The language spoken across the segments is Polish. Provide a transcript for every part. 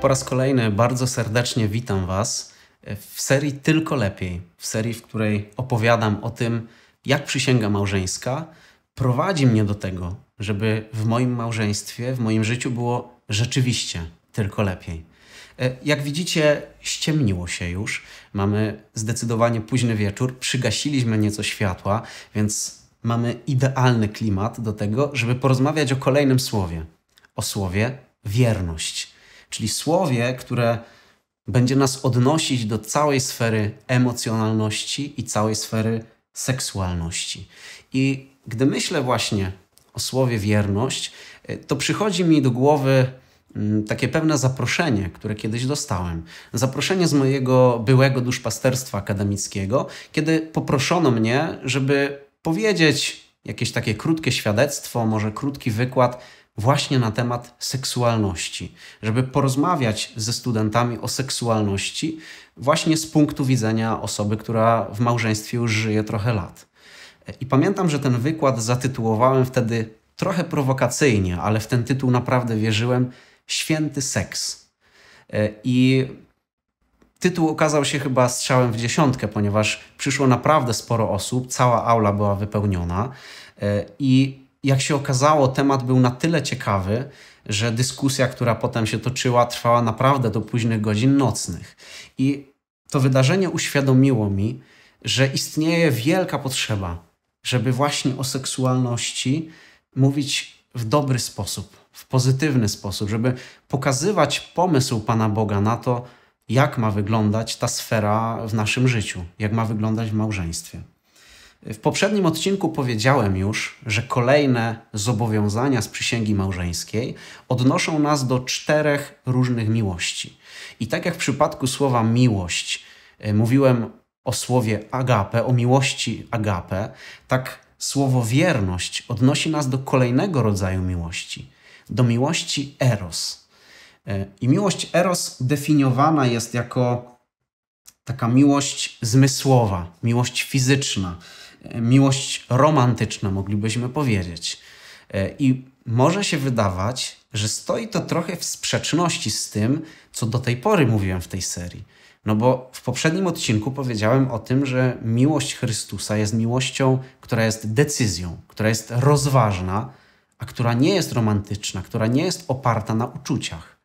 Po raz kolejny bardzo serdecznie witam Was w serii Tylko Lepiej, w serii, w której opowiadam o tym, jak przysięga małżeńska prowadzi mnie do tego, żeby w moim małżeństwie, w moim życiu było rzeczywiście tylko lepiej. E, jak widzicie, ściemniło się już. Mamy zdecydowanie późny wieczór, przygasiliśmy nieco światła, więc mamy idealny klimat do tego, żeby porozmawiać o kolejnym słowie. O słowie wierność czyli słowie, które będzie nas odnosić do całej sfery emocjonalności i całej sfery seksualności. I gdy myślę właśnie o słowie wierność, to przychodzi mi do głowy mm, takie pewne zaproszenie, które kiedyś dostałem. Zaproszenie z mojego byłego duszpasterstwa akademickiego, kiedy poproszono mnie, żeby powiedzieć jakieś takie krótkie świadectwo, może krótki wykład właśnie na temat seksualności, żeby porozmawiać ze studentami o seksualności właśnie z punktu widzenia osoby, która w małżeństwie już żyje trochę lat. I pamiętam, że ten wykład zatytułowałem wtedy trochę prowokacyjnie, ale w ten tytuł naprawdę wierzyłem Święty Seks. E, I Tytuł okazał się chyba strzałem w dziesiątkę, ponieważ przyszło naprawdę sporo osób, cała aula była wypełniona e, i jak się okazało, temat był na tyle ciekawy, że dyskusja, która potem się toczyła, trwała naprawdę do późnych godzin nocnych. I to wydarzenie uświadomiło mi, że istnieje wielka potrzeba, żeby właśnie o seksualności mówić w dobry sposób, w pozytywny sposób, żeby pokazywać pomysł Pana Boga na to, jak ma wyglądać ta sfera w naszym życiu, jak ma wyglądać w małżeństwie. W poprzednim odcinku powiedziałem już, że kolejne zobowiązania z przysięgi małżeńskiej odnoszą nas do czterech różnych miłości. I tak jak w przypadku słowa miłość e, mówiłem o słowie agape, o miłości agape, tak słowo wierność odnosi nas do kolejnego rodzaju miłości, do miłości eros. E, I miłość eros definiowana jest jako taka miłość zmysłowa, miłość fizyczna miłość romantyczna, moglibyśmy powiedzieć. E, I może się wydawać, że stoi to trochę w sprzeczności z tym, co do tej pory mówiłem w tej serii. No bo w poprzednim odcinku powiedziałem o tym, że miłość Chrystusa jest miłością, która jest decyzją, która jest rozważna, a która nie jest romantyczna, która nie jest oparta na uczuciach.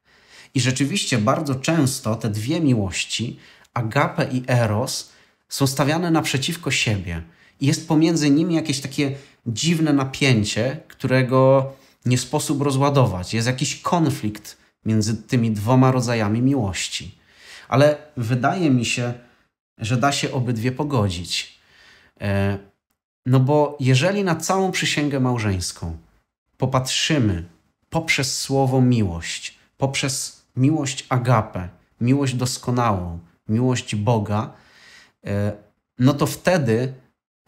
I rzeczywiście bardzo często te dwie miłości, agape i eros, są stawiane naprzeciwko siebie jest pomiędzy nimi jakieś takie dziwne napięcie, którego nie sposób rozładować. Jest jakiś konflikt między tymi dwoma rodzajami miłości. Ale wydaje mi się, że da się obydwie pogodzić. E, no bo jeżeli na całą przysięgę małżeńską popatrzymy poprzez słowo miłość, poprzez miłość agapę, miłość doskonałą, miłość Boga, e, no to wtedy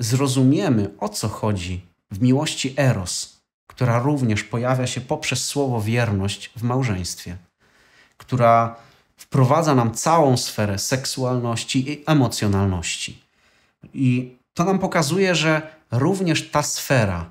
zrozumiemy, o co chodzi w miłości Eros, która również pojawia się poprzez słowo wierność w małżeństwie, która wprowadza nam całą sferę seksualności i emocjonalności. I to nam pokazuje, że również ta sfera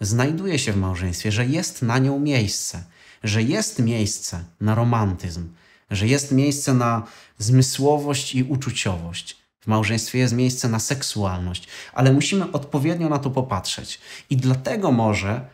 znajduje się w małżeństwie, że jest na nią miejsce, że jest miejsce na romantyzm, że jest miejsce na zmysłowość i uczuciowość, w małżeństwie jest miejsce na seksualność, ale musimy odpowiednio na to popatrzeć. I dlatego może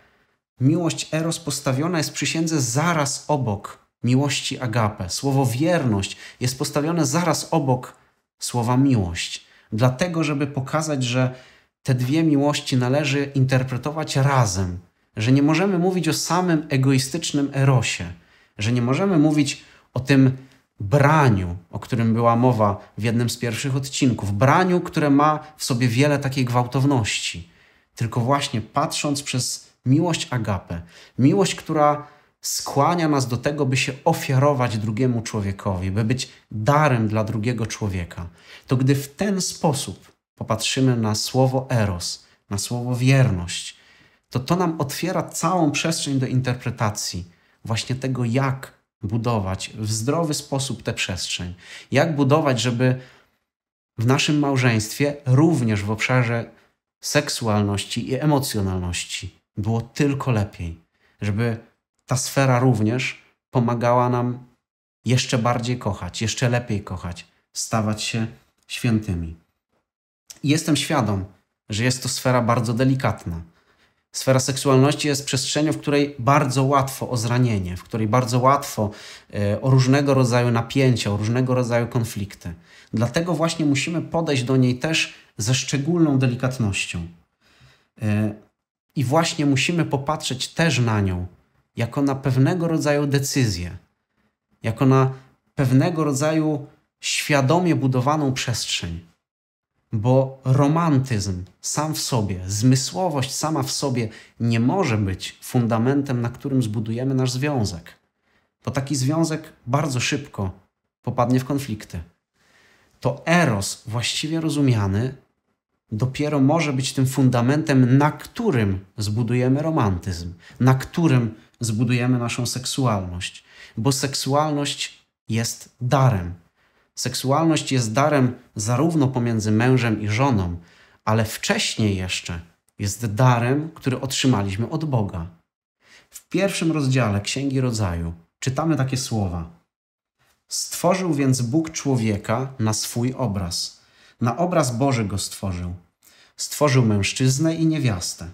miłość Eros postawiona jest przysiędze zaraz obok miłości agape. Słowo wierność jest postawione zaraz obok słowa miłość. Dlatego, żeby pokazać, że te dwie miłości należy interpretować razem, że nie możemy mówić o samym egoistycznym erosie, że nie możemy mówić o tym braniu, o którym była mowa w jednym z pierwszych odcinków, braniu, które ma w sobie wiele takiej gwałtowności, tylko właśnie patrząc przez miłość agapę, miłość, która skłania nas do tego, by się ofiarować drugiemu człowiekowi, by być darem dla drugiego człowieka, to gdy w ten sposób popatrzymy na słowo eros, na słowo wierność, to to nam otwiera całą przestrzeń do interpretacji właśnie tego, jak budować w zdrowy sposób tę przestrzeń? Jak budować, żeby w naszym małżeństwie, również w obszarze seksualności i emocjonalności, było tylko lepiej? Żeby ta sfera również pomagała nam jeszcze bardziej kochać, jeszcze lepiej kochać, stawać się świętymi. jestem świadom, że jest to sfera bardzo delikatna Sfera seksualności jest przestrzenią, w której bardzo łatwo o zranienie, w której bardzo łatwo e, o różnego rodzaju napięcia, o różnego rodzaju konflikty. Dlatego właśnie musimy podejść do niej też ze szczególną delikatnością. E, I właśnie musimy popatrzeć też na nią jako na pewnego rodzaju decyzję, jako na pewnego rodzaju świadomie budowaną przestrzeń, bo romantyzm sam w sobie, zmysłowość sama w sobie nie może być fundamentem, na którym zbudujemy nasz związek, bo taki związek bardzo szybko popadnie w konflikty. To eros, właściwie rozumiany, dopiero może być tym fundamentem, na którym zbudujemy romantyzm, na którym zbudujemy naszą seksualność, bo seksualność jest darem, Seksualność jest darem zarówno pomiędzy mężem i żoną, ale wcześniej jeszcze jest darem, który otrzymaliśmy od Boga. W pierwszym rozdziale Księgi Rodzaju czytamy takie słowa: Stworzył więc Bóg człowieka na swój obraz. Na obraz Boży go stworzył. Stworzył mężczyznę i niewiastę.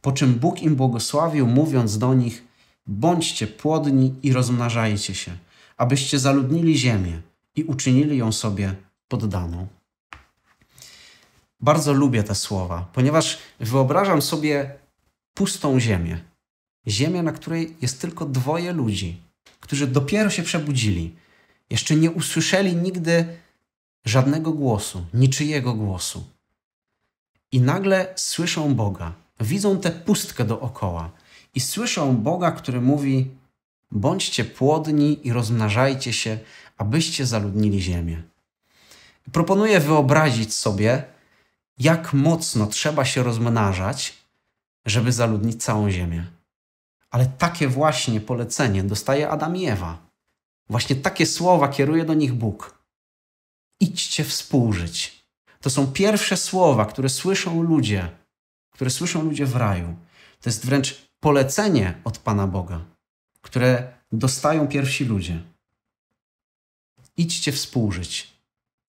Po czym Bóg im błogosławił, mówiąc do nich: Bądźcie płodni i rozmnażajcie się, abyście zaludnili ziemię i uczynili ją sobie poddaną. Bardzo lubię te słowa, ponieważ wyobrażam sobie pustą ziemię. Ziemię, na której jest tylko dwoje ludzi, którzy dopiero się przebudzili, jeszcze nie usłyszeli nigdy żadnego głosu, niczyjego głosu. I nagle słyszą Boga, widzą tę pustkę dookoła i słyszą Boga, który mówi: Bądźcie płodni i rozmnażajcie się, abyście zaludnili ziemię. Proponuję wyobrazić sobie, jak mocno trzeba się rozmnażać, żeby zaludnić całą ziemię. Ale takie właśnie polecenie dostaje Adam i Ewa. Właśnie takie słowa kieruje do nich Bóg. Idźcie współżyć. To są pierwsze słowa, które słyszą ludzie, które słyszą ludzie w raju. To jest wręcz polecenie od Pana Boga, które dostają pierwsi ludzie idźcie współżyć.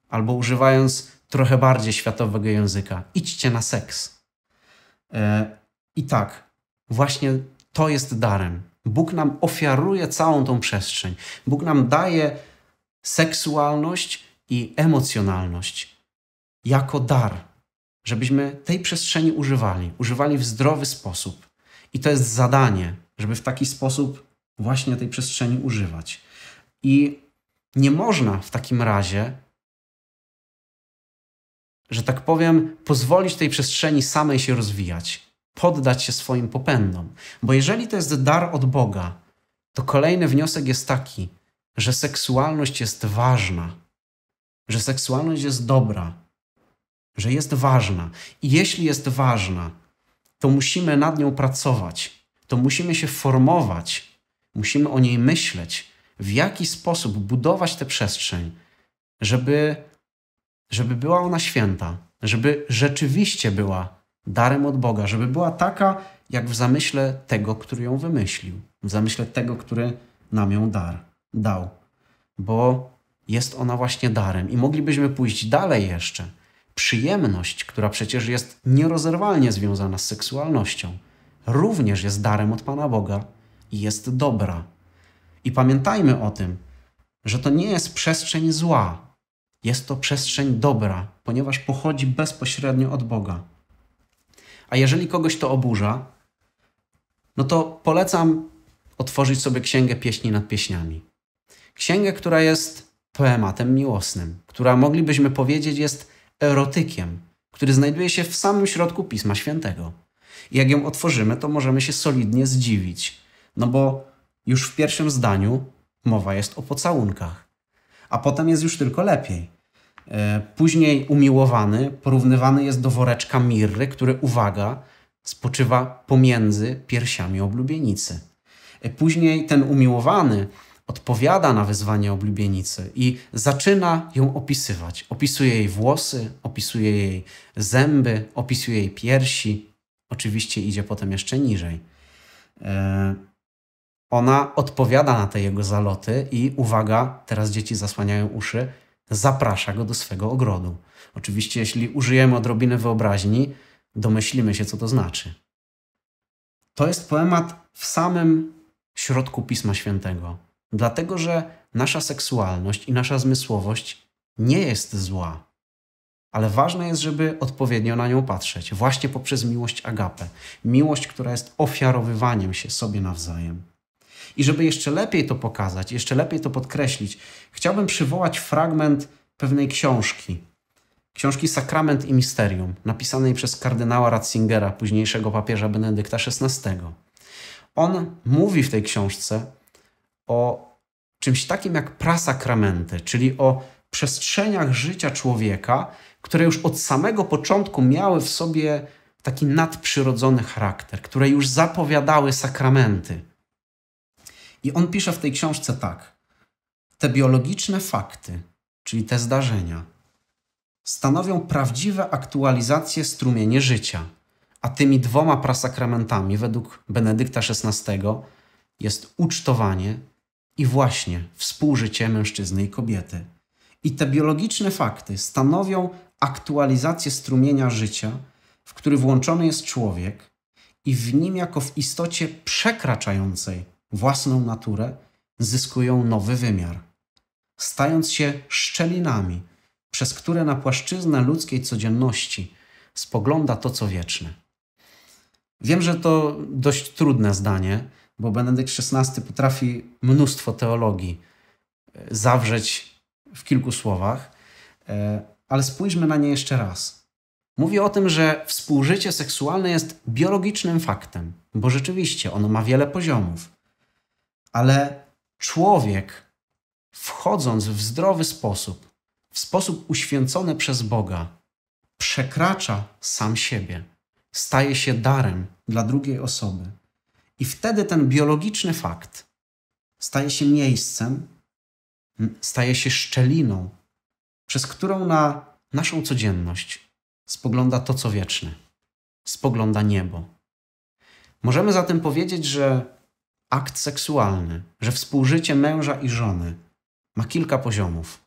Albo używając trochę bardziej światowego języka, idźcie na seks. E, I tak, właśnie to jest darem. Bóg nam ofiaruje całą tą przestrzeń. Bóg nam daje seksualność i emocjonalność jako dar, żebyśmy tej przestrzeni używali, używali w zdrowy sposób. I to jest zadanie, żeby w taki sposób właśnie tej przestrzeni używać. I nie można w takim razie, że tak powiem, pozwolić tej przestrzeni samej się rozwijać, poddać się swoim popędom. Bo jeżeli to jest dar od Boga, to kolejny wniosek jest taki, że seksualność jest ważna, że seksualność jest dobra, że jest ważna. I jeśli jest ważna, to musimy nad nią pracować, to musimy się formować, musimy o niej myśleć, w jaki sposób budować tę przestrzeń, żeby, żeby była ona święta, żeby rzeczywiście była darem od Boga, żeby była taka, jak w zamyśle tego, który ją wymyślił, w zamyśle tego, który nam ją dar, dał. Bo jest ona właśnie darem i moglibyśmy pójść dalej jeszcze. Przyjemność, która przecież jest nierozerwalnie związana z seksualnością, również jest darem od Pana Boga i jest dobra i pamiętajmy o tym, że to nie jest przestrzeń zła, jest to przestrzeń dobra, ponieważ pochodzi bezpośrednio od Boga. A jeżeli kogoś to oburza, no to polecam otworzyć sobie księgę pieśni nad pieśniami. Księgę, która jest poematem miłosnym, która moglibyśmy powiedzieć jest erotykiem, który znajduje się w samym środku Pisma Świętego. I jak ją otworzymy, to możemy się solidnie zdziwić, no bo już w pierwszym zdaniu mowa jest o pocałunkach, a potem jest już tylko lepiej. E, później umiłowany porównywany jest do woreczka mirry, który, uwaga, spoczywa pomiędzy piersiami oblubienicy. E, później ten umiłowany odpowiada na wyzwanie oblubienicy i zaczyna ją opisywać. Opisuje jej włosy, opisuje jej zęby, opisuje jej piersi. Oczywiście idzie potem jeszcze niżej. E, ona odpowiada na te jego zaloty i uwaga, teraz dzieci zasłaniają uszy, zaprasza go do swego ogrodu. Oczywiście, jeśli użyjemy odrobiny wyobraźni, domyślimy się, co to znaczy. To jest poemat w samym środku Pisma Świętego, dlatego że nasza seksualność i nasza zmysłowość nie jest zła, ale ważne jest, żeby odpowiednio na nią patrzeć, właśnie poprzez miłość agapę. Miłość, która jest ofiarowywaniem się sobie nawzajem. I żeby jeszcze lepiej to pokazać, jeszcze lepiej to podkreślić, chciałbym przywołać fragment pewnej książki. Książki Sakrament i Misterium, napisanej przez kardynała Ratzingera, późniejszego papieża Benedykta XVI. On mówi w tej książce o czymś takim jak prasakramenty, czyli o przestrzeniach życia człowieka, które już od samego początku miały w sobie taki nadprzyrodzony charakter, które już zapowiadały sakramenty. I on pisze w tej książce tak. Te biologiczne fakty, czyli te zdarzenia, stanowią prawdziwe aktualizacje strumienie życia, a tymi dwoma prasakramentami według Benedykta XVI jest ucztowanie i właśnie współżycie mężczyzny i kobiety. I te biologiczne fakty stanowią aktualizację strumienia życia, w który włączony jest człowiek i w nim jako w istocie przekraczającej własną naturę, zyskują nowy wymiar, stając się szczelinami, przez które na płaszczyznę ludzkiej codzienności spogląda to, co wieczne. Wiem, że to dość trudne zdanie, bo Benedykt XVI potrafi mnóstwo teologii e, zawrzeć w kilku słowach, e, ale spójrzmy na nie jeszcze raz. Mówi o tym, że współżycie seksualne jest biologicznym faktem, bo rzeczywiście ono ma wiele poziomów ale człowiek, wchodząc w zdrowy sposób, w sposób uświęcony przez Boga, przekracza sam siebie, staje się darem dla drugiej osoby. I wtedy ten biologiczny fakt staje się miejscem, staje się szczeliną, przez którą na naszą codzienność spogląda to, co wieczne, spogląda niebo. Możemy zatem powiedzieć, że akt seksualny, że współżycie męża i żony ma kilka poziomów.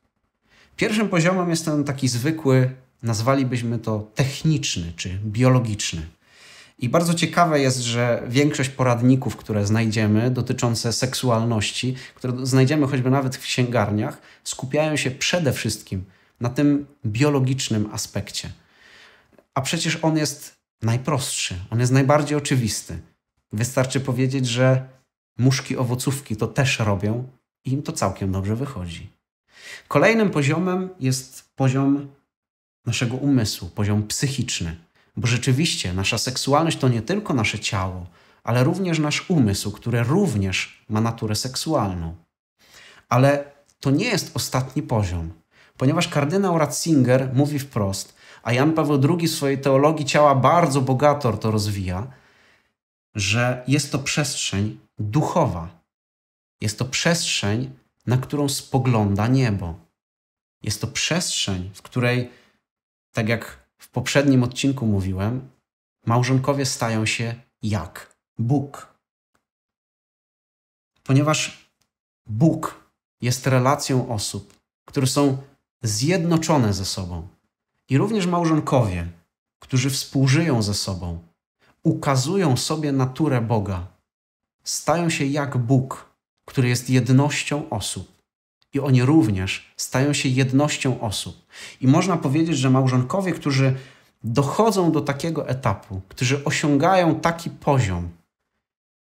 Pierwszym poziomem jest ten taki zwykły, nazwalibyśmy to techniczny czy biologiczny. I bardzo ciekawe jest, że większość poradników, które znajdziemy dotyczące seksualności, które znajdziemy choćby nawet w księgarniach, skupiają się przede wszystkim na tym biologicznym aspekcie. A przecież on jest najprostszy, on jest najbardziej oczywisty. Wystarczy powiedzieć, że muszki owocówki to też robią i im to całkiem dobrze wychodzi. Kolejnym poziomem jest poziom naszego umysłu, poziom psychiczny, bo rzeczywiście nasza seksualność to nie tylko nasze ciało, ale również nasz umysł, który również ma naturę seksualną. Ale to nie jest ostatni poziom, ponieważ kardynał Ratzinger mówi wprost, a Jan Paweł II w swojej teologii ciała bardzo bogato to rozwija, że jest to przestrzeń, duchowa. Jest to przestrzeń, na którą spogląda niebo. Jest to przestrzeń, w której, tak jak w poprzednim odcinku mówiłem, małżonkowie stają się jak Bóg. Ponieważ Bóg jest relacją osób, które są zjednoczone ze sobą. I również małżonkowie, którzy współżyją ze sobą, ukazują sobie naturę Boga stają się jak Bóg, który jest jednością osób. I oni również stają się jednością osób. I można powiedzieć, że małżonkowie, którzy dochodzą do takiego etapu, którzy osiągają taki poziom,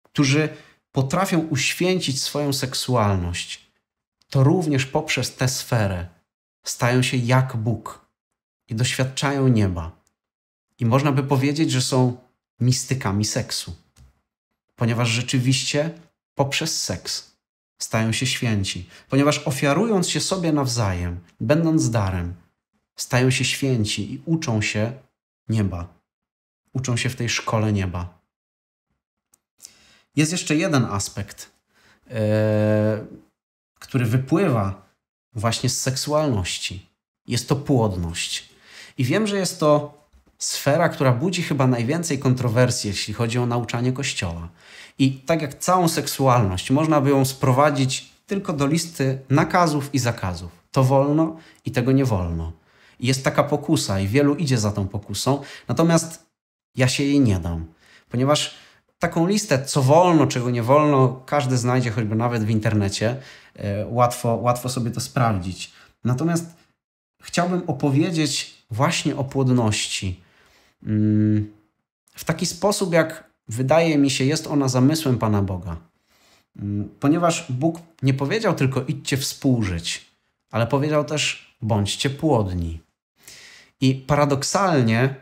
którzy potrafią uświęcić swoją seksualność, to również poprzez tę sferę stają się jak Bóg i doświadczają nieba. I można by powiedzieć, że są mistykami seksu ponieważ rzeczywiście poprzez seks stają się święci, ponieważ ofiarując się sobie nawzajem, będąc darem, stają się święci i uczą się nieba. Uczą się w tej szkole nieba. Jest jeszcze jeden aspekt, yy, który wypływa właśnie z seksualności. Jest to płodność. I wiem, że jest to sfera, która budzi chyba najwięcej kontrowersji, jeśli chodzi o nauczanie Kościoła. I tak jak całą seksualność, można by ją sprowadzić tylko do listy nakazów i zakazów. To wolno i tego nie wolno. jest taka pokusa i wielu idzie za tą pokusą, natomiast ja się jej nie dam, ponieważ taką listę, co wolno, czego nie wolno, każdy znajdzie choćby nawet w internecie. E, łatwo, łatwo sobie to sprawdzić. Natomiast chciałbym opowiedzieć właśnie o płodności, Mm, w taki sposób, jak wydaje mi się, jest ona zamysłem Pana Boga. Mm, ponieważ Bóg nie powiedział tylko idźcie współżyć, ale powiedział też bądźcie płodni. I paradoksalnie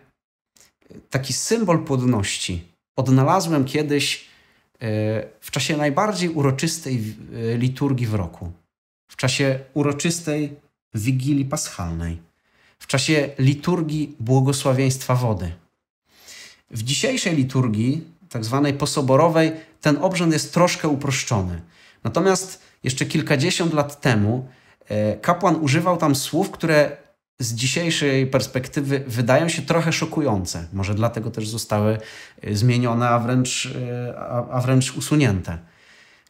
taki symbol płodności odnalazłem kiedyś e, w czasie najbardziej uroczystej e, liturgii w roku, w czasie uroczystej Wigilii Paschalnej w czasie liturgii błogosławieństwa wody. W dzisiejszej liturgii, tak zwanej posoborowej, ten obrzęd jest troszkę uproszczony. Natomiast jeszcze kilkadziesiąt lat temu e, kapłan używał tam słów, które z dzisiejszej perspektywy wydają się trochę szokujące. Może dlatego też zostały e, zmienione, a wręcz, e, a wręcz usunięte.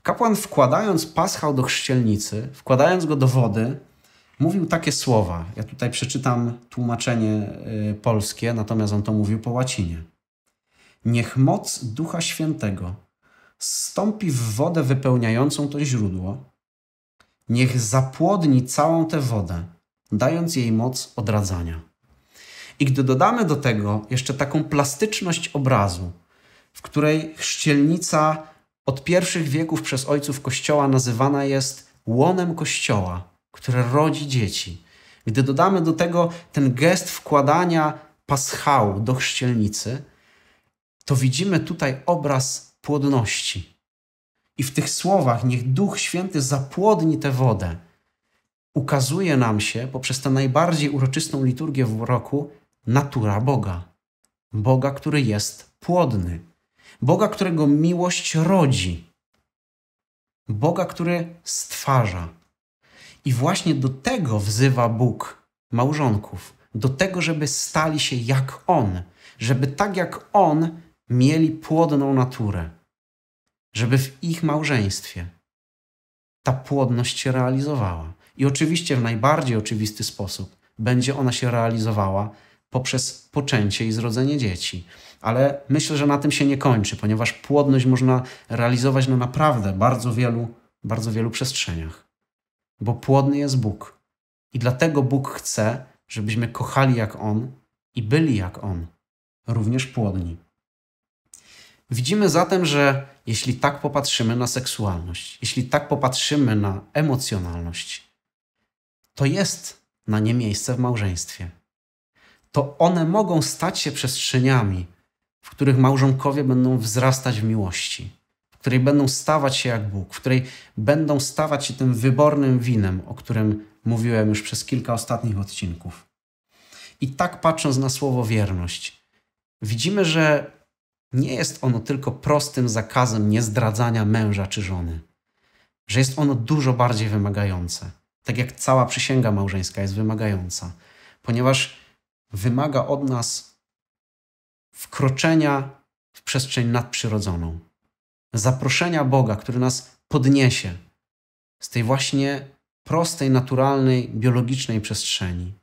Kapłan wkładając paschał do chrzcielnicy, wkładając go do wody, mówił takie słowa. Ja tutaj przeczytam tłumaczenie e, polskie, natomiast on to mówił po łacinie. Niech moc Ducha Świętego stąpi w wodę wypełniającą to źródło, niech zapłodni całą tę wodę, dając jej moc odradzania. I gdy dodamy do tego jeszcze taką plastyczność obrazu, w której chrzcielnica od pierwszych wieków przez ojców Kościoła nazywana jest łonem Kościoła, które rodzi dzieci. Gdy dodamy do tego ten gest wkładania paschału do chrzcielnicy, to widzimy tutaj obraz płodności. I w tych słowach niech Duch Święty zapłodni tę wodę. Ukazuje nam się poprzez tę najbardziej uroczystą liturgię w roku natura Boga. Boga, który jest płodny. Boga, którego miłość rodzi. Boga, który stwarza. I właśnie do tego wzywa Bóg małżonków, do tego, żeby stali się jak On, żeby tak jak On mieli płodną naturę, żeby w ich małżeństwie ta płodność się realizowała. I oczywiście w najbardziej oczywisty sposób będzie ona się realizowała poprzez poczęcie i zrodzenie dzieci. Ale myślę, że na tym się nie kończy, ponieważ płodność można realizować na naprawdę bardzo wielu, bardzo wielu przestrzeniach bo płodny jest Bóg. I dlatego Bóg chce, żebyśmy kochali jak On i byli jak On, również płodni. Widzimy zatem, że jeśli tak popatrzymy na seksualność, jeśli tak popatrzymy na emocjonalność, to jest na nie miejsce w małżeństwie. To one mogą stać się przestrzeniami, w których małżonkowie będą wzrastać w miłości której będą stawać się jak Bóg, w której będą stawać się tym wybornym winem, o którym mówiłem już przez kilka ostatnich odcinków. I tak patrząc na słowo wierność, widzimy, że nie jest ono tylko prostym zakazem niezdradzania męża czy żony, że jest ono dużo bardziej wymagające, tak jak cała przysięga małżeńska jest wymagająca, ponieważ wymaga od nas wkroczenia w przestrzeń nadprzyrodzoną, zaproszenia Boga, który nas podniesie z tej właśnie prostej, naturalnej, biologicznej przestrzeni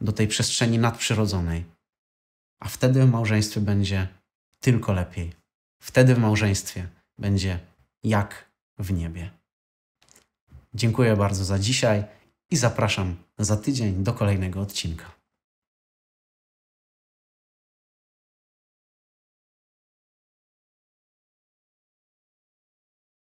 do tej przestrzeni nadprzyrodzonej. A wtedy w małżeństwie będzie tylko lepiej. Wtedy w małżeństwie będzie jak w niebie. Dziękuję bardzo za dzisiaj i zapraszam za tydzień do kolejnego odcinka.